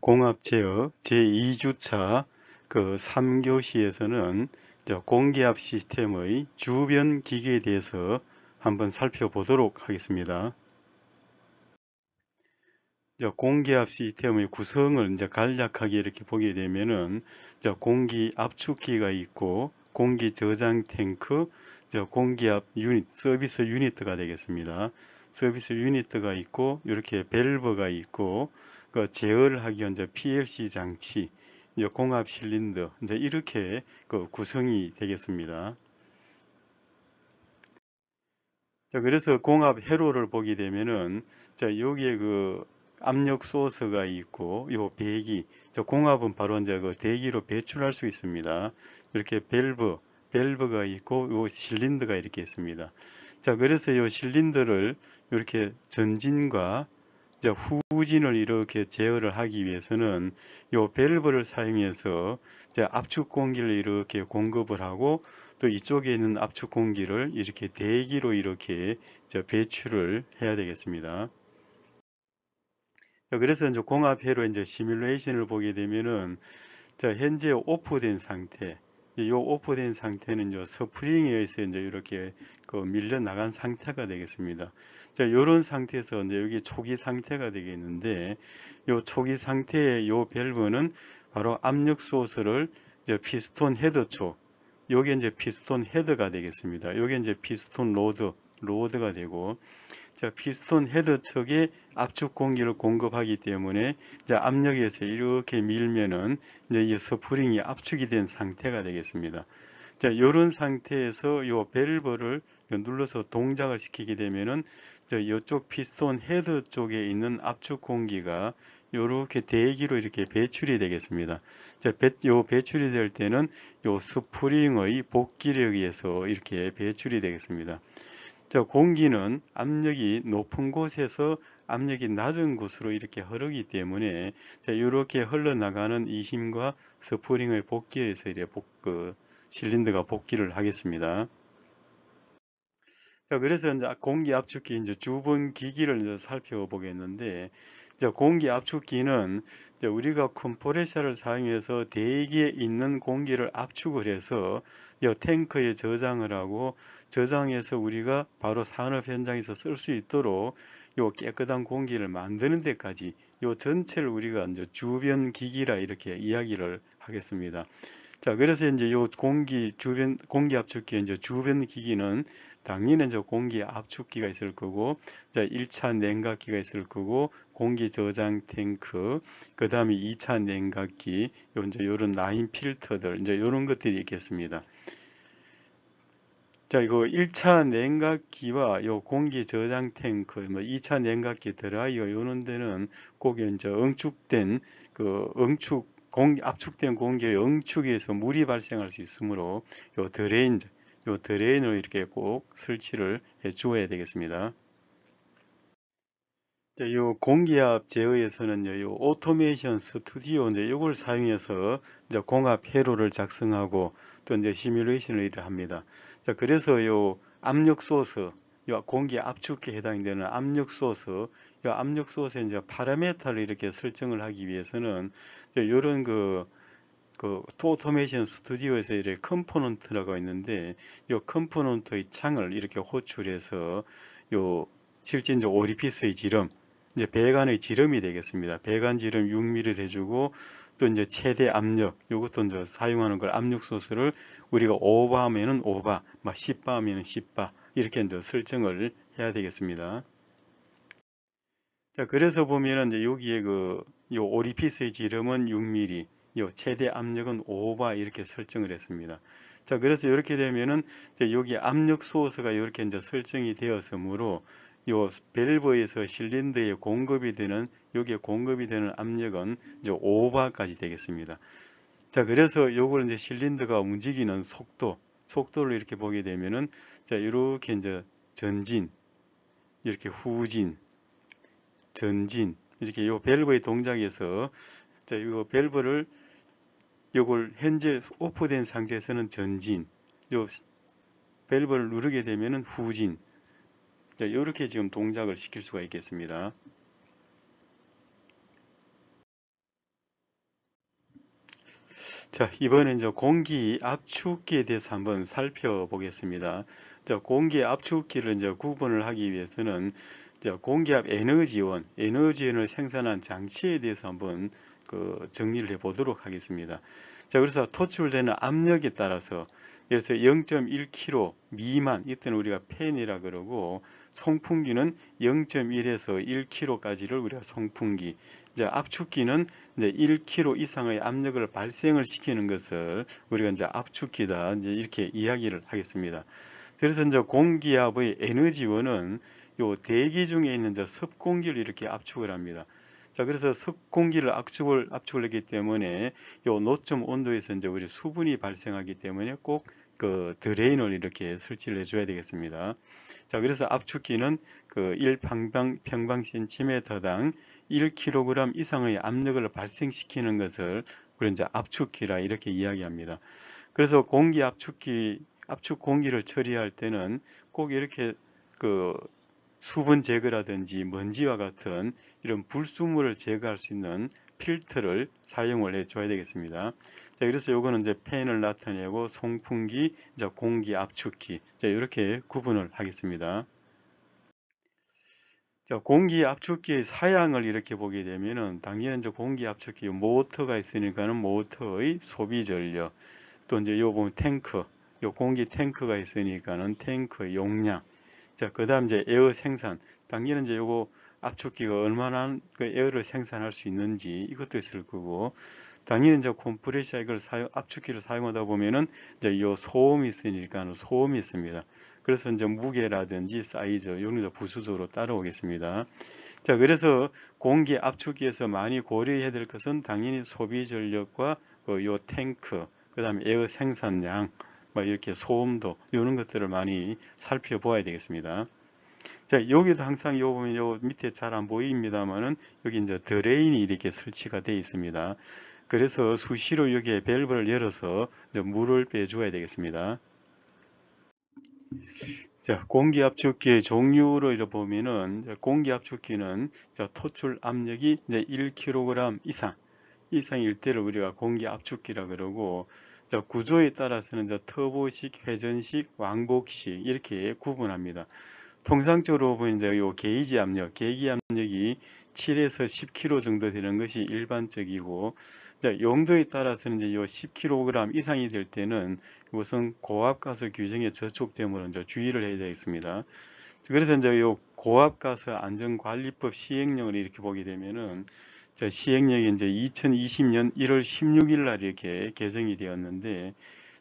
공압체의 제2주차 그 3교시에서는 공기압 시스템의 주변 기계에 대해서 한번 살펴보도록 하겠습니다. 공기압 시스템의 구성을 이제 간략하게 이렇게 보게 되면은 공기 압축기가 있고 공기 저장 탱크, 공기압 유닛, 서비스 유닛가 되겠습니다. 서비스 유닛가 있고 이렇게 밸브가 있고 그 제어를 하기 위한 이제 PLC 장치, 이제 공압 실린더, 이제 이렇게 그 구성이 되겠습니다. 자, 그래서 공압 회로를 보게 되면은 자, 여기에 그 압력 소스가 있고 요 배기 저 공압은 바로 이제 그 대기로 배출할 수 있습니다 이렇게 밸브 밸브가 있고 요 실린더가 이렇게 있습니다 자 그래서 요 실린더를 이렇게 전진과 즉 후진을 이렇게 제어를 하기 위해서는 이 밸브를 사용해서 압축 공기를 이렇게 공급을 하고 또 이쪽에 있는 압축 공기를 이렇게 대기로 이렇게 배출을 해야 되겠습니다. 그래서 이제 공합회로 이제 시뮬레이션을 보게 되면은 현재 오프된 상태 이 오프된 상태는 요 스프링에 의해서 이제 이렇게 그 밀려 나간 상태가 되겠습니다. 자, 요런 상태에서 이제 여기 초기 상태가 되겠는데 요 초기 상태의 요 밸브는 바로 압력 소스를 이제 피스톤 헤드 쪽 요게 이제 피스톤 헤드가 되겠습니다. 요게 이제 피스톤 로드 로드가 되고 자, 피스톤 헤드 쪽에 압축 공기를 공급하기 때문에 이 압력에서 이렇게 밀면은 이제 이 스프링이 압축이 된 상태가 되겠습니다. 자, 이런 상태에서 요 밸브를 눌러서 동작을 시키게 되면은 저 이쪽 피스톤 헤드 쪽에 있는 압축 공기가 이렇게 대기로 이렇게 배출이 되겠습니다. 자, 배, 요 배출이 될 때는 요 스프링의 복기력에 해서 이렇게 배출이 되겠습니다. 저 공기는 압력이 높은 곳에서 압력이 낮은 곳으로 이렇게 흐르기 때문에 자, 이렇게 흘러나가는 이 힘과 스프링의 복기에서 이래 복, 그 실린더가 복기를 하겠습니다. 자, 그래서 이제 공기 압축기 이제 주번 기기를 이제 살펴보겠는데 공기 압축기는 우리가 컴프레셔를 사용해서 대기에 있는 공기를 압축을 해서 탱크에 저장을 하고 저장해서 우리가 바로 산업 현장에서 쓸 수 있도록 요 깨끗한 공기를 만드는 데까지 요 전체를 우리가 이제 주변 기기라 이렇게 이야기를 하겠습니다. 자, 그래서 이제 요 공기 주변 공기 압축기 이제 주변 기기는 당연히 이제 공기 압축기가 있을 거고, 자, 1차 냉각기가 있을 거고, 공기 저장 탱크, 그다음에 2차 냉각기, 요 이제 요런 라인 필터들 이제 요런 것들이 있겠습니다. 자, 이거 1차 냉각기와 요 공기 저장 탱크, 뭐 2차 냉각기 드라이어 요런 데는 꼭 이제 응축된 그 응축 공, 압축된 공기의 응축에서 물이 발생할 수 있으므로 요 드레인, 요 드레인을 이렇게 꼭 설치를 해 주어야 되겠습니다. 이요 공기압 제어에서는 요 오토메이션 스튜디오 이제 이걸 사용해서 이제 공압 회로를 작성하고 또 이제 시뮬레이션을 합니다. 자, 그래서 요 압력 소스 요 공기 압축기에 해당되는 압력 소스, 이 압력 소스의 이제 파라메타를 이렇게 설정을 하기 위해서는 이런 그, 그 오토메이션 스튜디오에서 이렇게 컴포넌트라고 있는데 이 컴포넌트의 창을 이렇게 호출해서 요 실제적 오리피스의 지름, 이제 배관의 지름이 되겠습니다. 배관 지름 6mm를 해주고 또 이제 최대 압력 이것도 이제 사용하는 걸 압력 소스를 우리가 오바하면은 5바, 막 10바면은 10바 이렇게 이제 설정을 해야 되겠습니다. 자, 그래서 보면은 이제 여기에 그, 요 오리피스의 지름은 6mm, 요 최대 압력은 5바 이렇게 설정을 했습니다. 자, 그래서 이렇게 되면은 이제 여기 압력 소스가 이렇게 이제 설정이 되었으므로 요 밸브에서 실린더에 공급이 되는 여기에 공급이 되는 압력은 이제 5바까지 되겠습니다. 자, 그래서 요걸 이제 실린더가 움직이는 속도 속도를 이렇게 보게 되면은 자, 이렇게 이제 전진, 이렇게 후진, 전진, 이렇게 요 밸브의 동작에서 자, 이거 밸브를 요걸 현재 오프된 상태에서는 전진, 요 밸브를 누르게 되면은 후진. 자, 이렇게 지금 동작을 시킬 수가 있겠습니다. 자, 이번엔 저 공기 압축기에 대해서 한번 살펴보겠습니다. 공기의 압축기를 이제 구분을 하기 위해서는 공기압 에너지원, 에너지원을 생산한 장치에 대해서 한번 그 정리를 해 보도록 하겠습니다. 자, 그래서 토출되는 압력에 따라서 그래서 0.1kg 미만, 이때는 우리가 팬이라 그러고 송풍기는 0.1에서 1kg까지를 우리가 송풍기, 이제 압축기는 이제 1kg 이상의 압력을 발생을 시키는 것을 우리가 이제 압축기다 이제 이렇게 이야기를 하겠습니다. 그래서 이제 공기압의 에너지원은 요 대기 중에 있는 저 습공기를 이렇게 압축을 합니다. 자, 그래서 습공기를 압축을 압축을 했기 때문에 요 노점 온도에서 이제 우리 수분이 발생하기 때문에 꼭 그 드레인을 이렇게 설치를 해줘야 되겠습니다. 자, 그래서 압축기는 그 1평방 평방 센티미터당 1kg 이상의 압력을 발생시키는 것을 그런 이제 압축기라 이렇게 이야기합니다. 그래서 공기 압축기 압축 공기를 처리할 때는 꼭 이렇게 그 수분 제거라든지 먼지와 같은 이런 불순물을 제거할 수 있는 필터를 사용을 해 줘야 되겠습니다. 자, 그래서 요거는 이제 팬을 나타내고 송풍기, 자, 공기 압축기. 자, 이렇게 구분을 하겠습니다. 자, 공기 압축기의 사양을 이렇게 보게 되면은 당연히 이제 공기 압축기 모터가 있으니까는 모터의 소비 전력 또 이제 요 보면 탱크 요 공기 탱크가 있으니까는 탱크 용량 자그 다음 이제 에어 생산 당연히 이제 요거 압축기가 얼마나 그 에어를 생산할 수 있는지 이것도 있을 거고 당연히 이제 컴프레셔 이걸 사용 압축기를 사용하다 보면은 이제 요 소음이 있으니까 소음이 있습니다. 그래서 이제 무게라든지 사이즈 이런 게 부수적으로 따라오겠습니다. 자 그래서 공기 압축기에서 많이 고려해야 될 것은 당연히 소비 전력과 그요 탱크 그 다음에 에어 생산량 막 이렇게 소음도 이런 것들을 많이 살펴보아야 되겠습니다. 자, 여기도 항상 요 보면 요 밑에 잘 안 보입니다만은 여기 이제 드레인이 이렇게 설치가 되어 있습니다. 그래서 수시로 여기에 밸브를 열어서 물을 빼줘야 되겠습니다. 자, 공기 압축기의 종류로 이렇게 보면은 공기 압축기는 토출 압력이 이제 1kg 이상 이상일 때를 우리가 공기 압축기라 그러고 구조에 따라서는 터보식, 회전식, 왕복식 이렇게 구분합니다. 통상적으로 보면 이제 요 게이지 압력, 계기 압력이 7에서 10kg 정도 되는 것이 일반적이고 용도에 따라서는 이제 요 10kg 이상이 될 때는 이것은 고압가스 규정에 저촉됨으로 이제 주의를 해야 되겠습니다. 그래서 이제 요 고압가스 안전관리법 시행령을 이렇게 보게 되면은 자, 시행령이 이제 2020년 1월 16일 날 이렇게 개정이 되었는데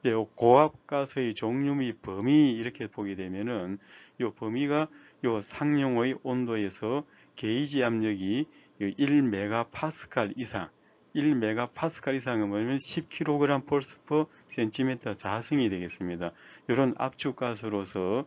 이제 고압가스의 종류 및 범위 이렇게 보게 되면은 요 범위가 요 상용의 온도에서 게이지 압력이 1메가파스칼 이상 1메가파스칼 이상은 뭐냐면 10kg 폴스 퍼 센티미터 자승이 되겠습니다. 이런 압축가스로서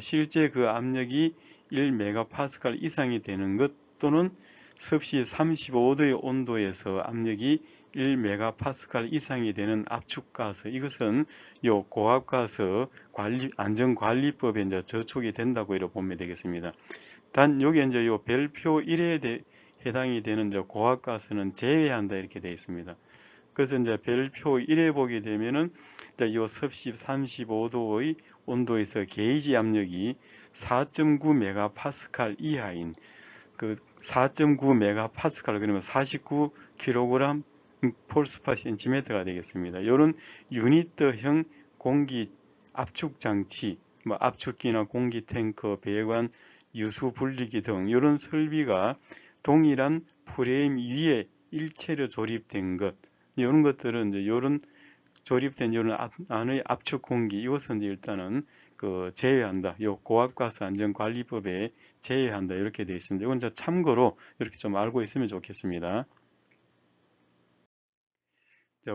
실제 그 압력이 1메가파스칼 이상이 되는 것 또는 섭씨 35도의 온도에서 압력이 1메가파스칼 이상이 되는 압축가스 이것은 요 고압가스 관리 안전관리법에 이제 저촉이 된다고 이렇게 보면 되겠습니다. 단 여기 이제 요 별표 1에 대, 해당이 되는 저 고압가스는 제외한다 이렇게 되어 있습니다. 그래서 이제 별표 1에 보게 되면은 이 섭씨 35도의 온도에서 게이지 압력이 4.9 메가파스칼 이하인 그4.9 메가파스칼 그러면 49 킬로그램 폴스파 센티메터가 되겠습니다. 이런 유니터형 공기 압축 장치, 뭐 압축기나 공기 탱커, 배관, 유수 분리기 등 이런 설비가 동일한 프레임 위에 일체로 조립된 것 이런 것들은 이제 이런 조립된 요런 앞, 안의 압축 공기 이것은 일단은 그 제외한다. 요 고압가스 안전관리법에 제외한다 이렇게 되어 있습니다. 이건 저 참고로 이렇게 좀 알고 있으면 좋겠습니다.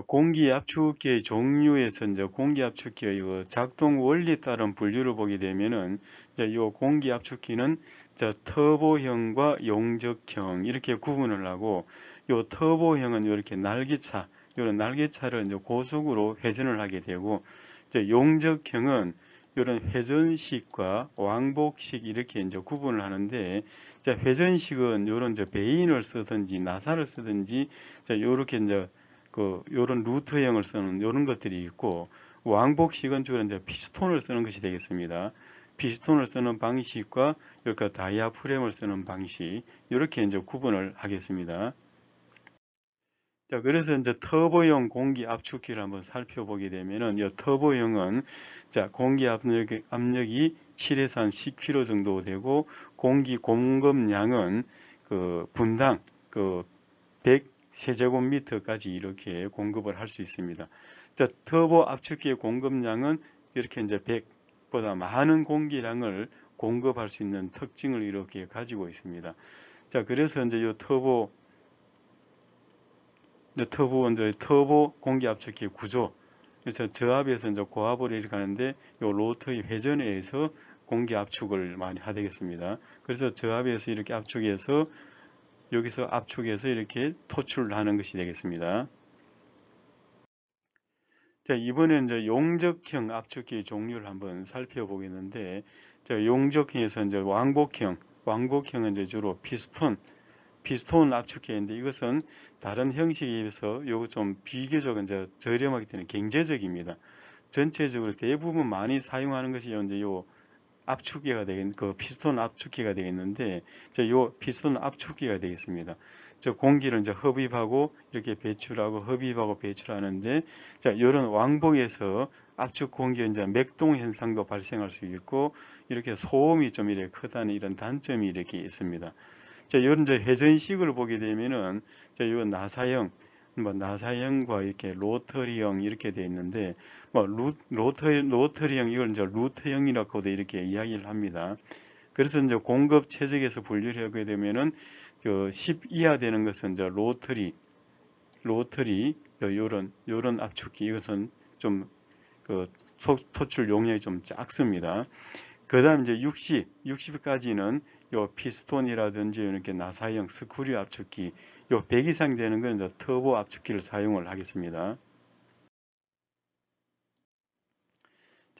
공기 압축기의 종류에서 이제 공기 압축기의 작동 원리에 따른 분류를 보게 되면은 이 공기 압축기는 저 터보형과 용적형 이렇게 구분을 하고 이 터보형은 이렇게 날개차 이런 날개차를 이제 고속으로 회전을 하게 되고 이제 용적형은 이런 회전식과 왕복식 이렇게 이제 구분을 하는데 자 회전식은 이런 저 베인을 쓰든지 나사를 쓰든지 자 요렇게 이제 그 요런 루트형을 쓰는 요런 것들이 있고 왕복식은 주로 이제 피스톤을 쓰는 것이 되겠습니다. 피스톤을 쓰는 방식과 여기 다이아프렘을 쓰는 방식 이렇게 이제 구분을 하겠습니다. 자, 그래서 이제 터보형 공기 압축기를 한번 살펴보게 되면은 이 터보형은 자, 공기 압력 압력이 7에서 한 10kg 정도 되고 공기 공급량은 그 분당 그 100세제곱미터까지 이렇게 공급을 할 수 있습니다. 자, 터보 압축기의 공급량은 이렇게 이제 100보다 많은 공기량을 공급할 수 있는 특징을 이렇게 가지고 있습니다. 자, 그래서 이제 이 터보 이제 터보 이제 터보 공기 압축기 구조 그래서 저압에서 이제 고압으로 그 이렇게 하는데 요 로터의 회전에 의해서 공기 압축을 많이 하되겠습니다. 그래서 저압에서 이렇게 압축해서 여기서 압축해서 이렇게 토출을 하는 것이 되겠습니다. 자, 이번에는 이제 용적형 압축기의 종류를 한번 살펴보겠는데, 자, 용적형에서 이제 왕복형, 왕복형은 이제 주로 피스톤, 피스톤 압축해 인데 이것은 다른 형식에 비해서 요거 좀 비교적 이제 저렴하기 때문에 경제적입니다. 전체적으로 대부분 많이 사용하는 것이 이제 요 압축기가 되겠, 그 피스톤 압축기가 되겠는데, 저요 피스톤 압축기가 되겠습니다. 저 공기를 이제 흡입하고 이렇게 배출하고 흡입하고 배출하는데, 자 이런 왕복에서 압축 공기 이제 맥동 현상도 발생할 수 있고, 이렇게 소음이 좀 이렇게 크다는 이런 단점이 이렇게 있습니다. 자, 이런 저 회전식을 보게 되면은 자, 요 나사형 뭐 나사형과 이렇게 로터리형 이렇게 돼 있는데 뭐 루, 로터 로터리형 이걸 이제 루트형이라고도 이렇게 이야기를 합니다. 그래서 이제 공급 체적에서 분류를 하게 되면은 그10 이하 되는 것은 이제 로터리 로터리 요런 요런 압축기 이것은 좀그 토출 용량이 좀 작습니다. 그 다음 이제 60, 60까지는 요 피스톤이라든지 이렇게 나사형 스크류 압축기, 요100 이상 되는 거는 이제 터보 압축기를 사용을 하겠습니다.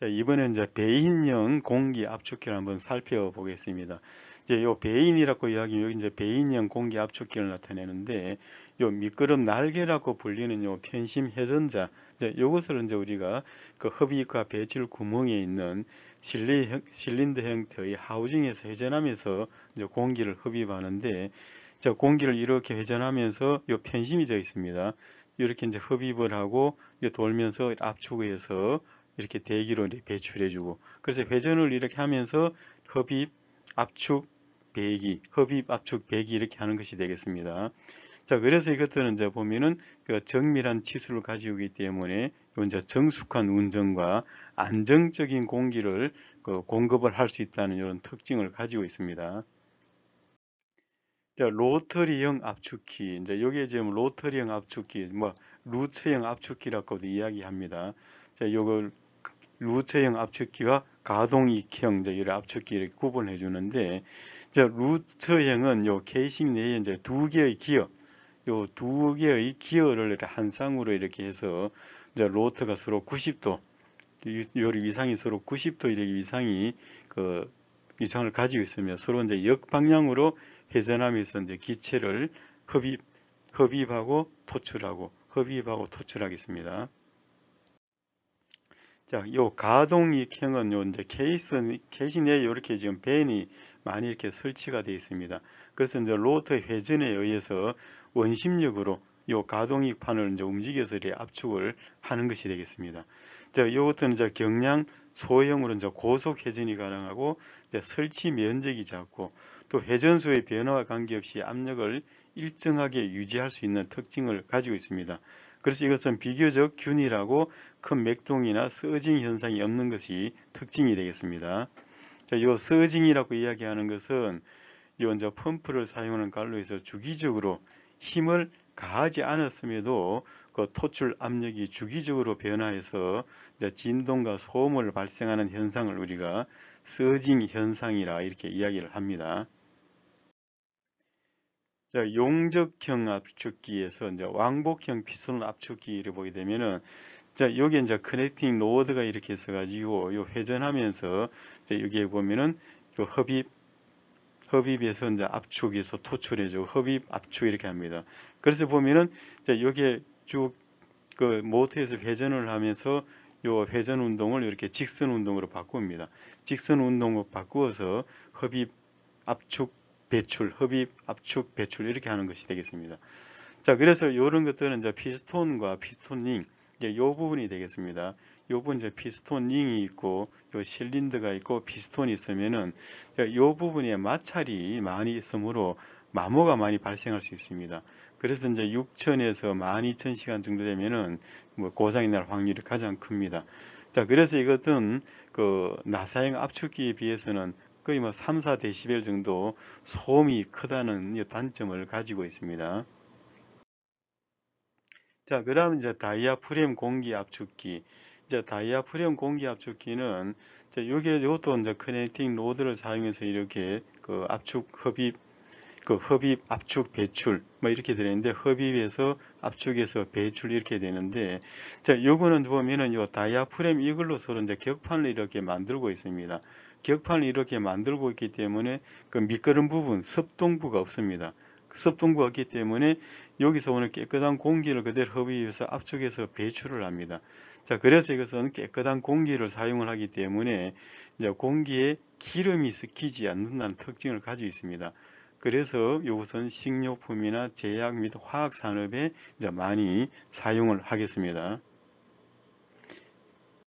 자, 이번엔 이제 배인형 공기 압축기를 한번 살펴보겠습니다. 이제 요 배인이라고 이야기하면 여기 이제 배인형 공기 압축기를 나타내는데 요 미끄럼 날개라고 불리는 요 편심 회전자 이제 요것을 이제 우리가 그 흡입과 배출 구멍에 있는 실리, 실린더 형태의 하우징에서 회전하면서 이제 공기를 흡입하는데 저 공기를 이렇게 회전하면서 요 편심이 되어 있습니다. 이렇게 이제 흡입을 하고 돌면서 압축해서 이렇게 대기로 배출해주고 그래서 회전을 이렇게 하면서 흡입, 압축, 배기, 흡입, 압축, 배기 이렇게 하는 것이 되겠습니다. 자 그래서 이것들은 이제 보면은 그 정밀한 치수를 가지고 있기 때문에 이제 정숙한 운전과 안정적인 공기를 그 공급을 할 수 있다는 이런 특징을 가지고 있습니다. 자, 로터리형 압축기. 이제 여기 지금 로터리형 압축기, 뭐 루츠형 압축기라고도 이야기합니다. 자, 요걸 루트형 압축기와 가동익형 이제 이런 압축기 이렇게 구분해 주는데 이제 루트형은 요 케이싱 내에 이제 두 개의 기어 요 두 개의 기어를 한 쌍으로 이렇게 해서 이제 로트가 서로 90도 요 위상이 서로 90도 이렇게 위상이 그 위상을 가지고 있으며 서로 이제 역방향으로 회전하면서 이제 기체를 흡입 흡입하고 토출하고 흡입하고 토출하겠습니다. 자, 요 가동익행은 요 이제 케이스 케이시 내에 이렇게 지금 벤이 많이 이렇게 설치가 되어 있습니다. 그래서 이제 로터 회전에 의해서 원심력으로 요 가동익판을 이제 움직여서 이렇게 압축을 하는 것이 되겠습니다. 자, 이것은 이제 경량 소형으로 이제 고속 회전이 가능하고 이제 설치 면적이 작고 또 회전수의 변화와 관계없이 압력을 일정하게 유지할 수 있는 특징을 가지고 있습니다. 그래서 이것은 비교적 균이라고큰 맥동이나 서징 현상이 없는 것이 특징이 되겠습니다. 자, 이 서징이라고 이야기하는 것은 이 이제 펌프를 사용하는 갈로에서 주기적으로 힘을 가하지 않았음에도 그 토출 압력이 주기적으로 변화해서 진동과 소음을 발생하는 현상을 우리가 서징 현상이라 이렇게 이야기를 합니다. 자, 용적형 압축기에서 이제 왕복형 피스톤 압축기를 보게 되면은 자, 여기 이제 커넥팅 로드가 이렇게 있어 가지고 요 회전하면서 자, 여기에 보면은 요 흡입 흡입에서 이제 압축에서 토출해주고 흡입 압축 이렇게 합니다. 그래서 보면은 자, 여기에 쭉 그 모터에서 회전을 하면서 요 회전 운동을 이렇게 직선 운동으로 바꿉니다. 직선 운동으로 바꾸어서 흡입 압축 배출, 흡입, 압축, 배출 이렇게 하는 것이 되겠습니다. 자, 그래서 이런 것들은 이제 피스톤과 피스톤링 이제 요 부분이 되겠습니다. 요 부분 이제 피스톤링이 있고 요 실린더가 있고 피스톤이 있으면은 요 부분에 마찰이 많이 있으므로 마모가 많이 발생할 수 있습니다. 그래서 이제 6천에서 12,000시간 정도 되면은 뭐 고장이 날 확률이 가장 큽니다. 자, 그래서 이것은 그 나사형 압축기에 비해서는 거의 뭐 3, 4dB 정도 소음이 크다는 단점을 가지고 있습니다. 자, 그 다음 이제 다이아프렘 공기 압축기. 이제 다이아프렘 공기 압축기는 이제 요게 요것도 이제 커넥팅 로드를 사용해서 이렇게 그 압축 흡입 그 흡입, 압축, 배출 뭐 이렇게 되는데 흡입에서 압축에서 배출 이렇게 되는데 자 요거는 보면은 요다이아프램 이걸로 서로 이제 격판을 이렇게 만들고 있습니다. 격판을 이렇게 만들고 있기 때문에 그 미끄럼 부분 습동부가 없습니다. 습동부가 그 없기 때문에 여기서 오늘 깨끗한 공기를 그대로 흡입해서 압축해서 배출을 합니다. 자, 그래서 이것은 깨끗한 공기를 사용을 하기 때문에 이제 공기에 기름이 섞이지 않는다는 특징을 가지고 있습니다. 그래서 이것은 식료품이나 제약 및 화학산업에 많이 사용을 하겠습니다.